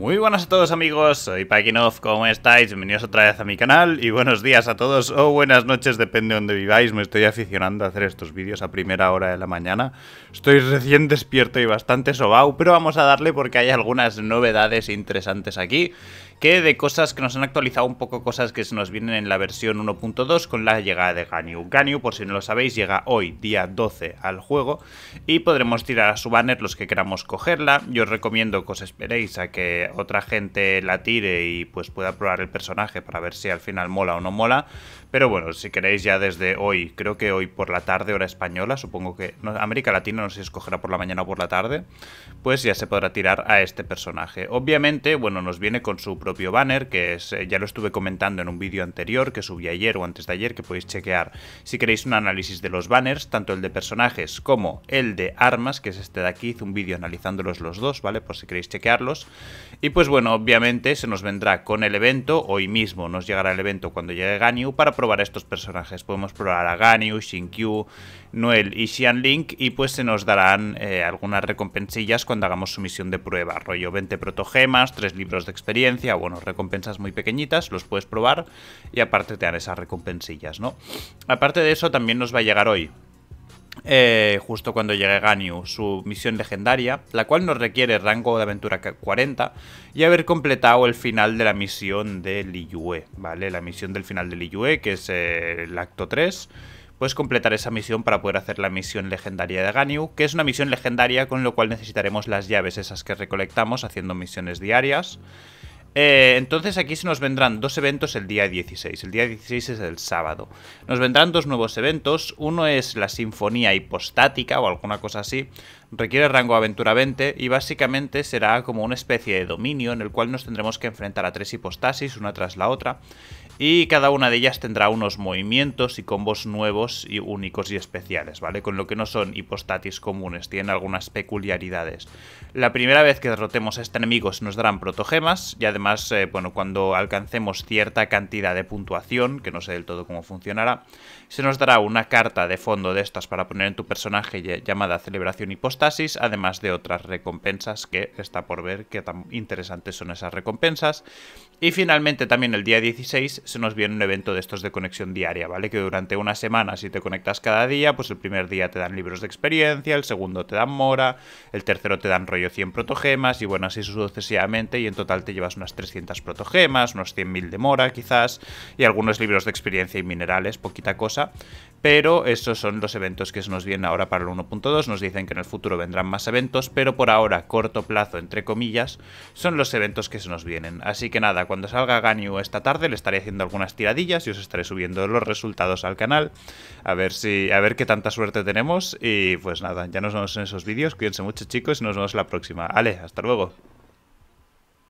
Muy buenas a todos amigos, soy Paquinof. ¿cómo estáis? Bienvenidos otra vez a mi canal y buenos días a todos o buenas noches, depende de donde viváis. Me estoy aficionando a hacer estos vídeos a primera hora de la mañana. Estoy recién despierto y bastante sobao, pero vamos a darle porque hay algunas novedades interesantes aquí que de cosas que nos han actualizado un poco, cosas que se nos vienen en la versión 1.2 con la llegada de Ganyu. Ganyu, por si no lo sabéis, llega hoy, día 12, al juego y podremos tirar a su banner los que queramos cogerla. Yo os recomiendo que os esperéis a que otra gente la tire y pues pueda probar el personaje para ver si al final mola o no mola. Pero bueno, si queréis ya desde hoy, creo que hoy por la tarde, hora española, supongo que América Latina no sé si escogerá por la mañana o por la tarde, pues ya se podrá tirar a este personaje. Obviamente, bueno, nos viene con su banner, que es, eh, ya lo estuve comentando en un vídeo anterior que subí ayer o antes de ayer, que podéis chequear si queréis un análisis de los banners, tanto el de personajes como el de armas, que es este de aquí, hice un vídeo analizándolos los dos, ¿vale? Por si queréis chequearlos. Y pues bueno, obviamente se nos vendrá con el evento, hoy mismo nos llegará el evento cuando llegue Ganyu, para probar estos personajes. Podemos probar a Ganyu, Shinkyu, Noel y Xian Link, y pues se nos darán eh, algunas recompensillas cuando hagamos su misión de prueba, rollo 20 protogemas, 3 libros de experiencia bueno, recompensas muy pequeñitas, los puedes probar y aparte te dan esas recompensillas, ¿no? Aparte de eso, también nos va a llegar hoy eh, justo cuando llegue Ganyu, su misión legendaria, la cual nos requiere rango de aventura 40 y haber completado el final de la misión de Liyue, ¿vale? La misión del final de Liyue, que es eh, el acto 3. Puedes completar esa misión para poder hacer la misión legendaria de Ganyu, que es una misión legendaria con lo cual necesitaremos las llaves esas que recolectamos haciendo misiones diarias. Eh, entonces aquí se nos vendrán dos eventos el día 16. El día 16 es el sábado. Nos vendrán dos nuevos eventos. Uno es la Sinfonía Hipostática o alguna cosa así. Requiere rango aventura 20 y básicamente será como una especie de dominio en el cual nos tendremos que enfrentar a tres hipostasis una tras la otra y cada una de ellas tendrá unos movimientos y combos nuevos y únicos y especiales, ¿vale? Con lo que no son hipostatis comunes, tienen algunas peculiaridades. La primera vez que derrotemos a este enemigo nos darán protogemas y además, eh, bueno, cuando alcancemos cierta cantidad de puntuación, que no sé del todo cómo funcionará, se nos dará una carta de fondo de estas para poner en tu personaje llamada Celebración Hipostasis, además de otras recompensas que está por ver qué tan interesantes son esas recompensas. Y finalmente también el día 16 se nos viene un evento de estos de conexión diaria, ¿vale? Que durante una semana, si te conectas cada día, pues el primer día te dan libros de experiencia, el segundo te dan mora, el tercero te dan rollo 100 protogemas y bueno, así sucesivamente y en total te llevas unas 300 protogemas, unos 100.000 de mora quizás y algunos libros de experiencia y minerales, poquita cosa. Pero esos son los eventos que se nos vienen ahora para el 1.2. Nos dicen que en el futuro vendrán más eventos, pero por ahora, corto plazo, entre comillas, son los eventos que se nos vienen. Así que nada, cuando salga Ganyu esta tarde le estaré haciendo algunas tiradillas y os estaré subiendo los resultados al canal. A ver si. a ver qué tanta suerte tenemos. Y pues nada, ya nos vemos en esos vídeos. Cuídense mucho, chicos, y nos vemos la próxima. Ale, hasta luego.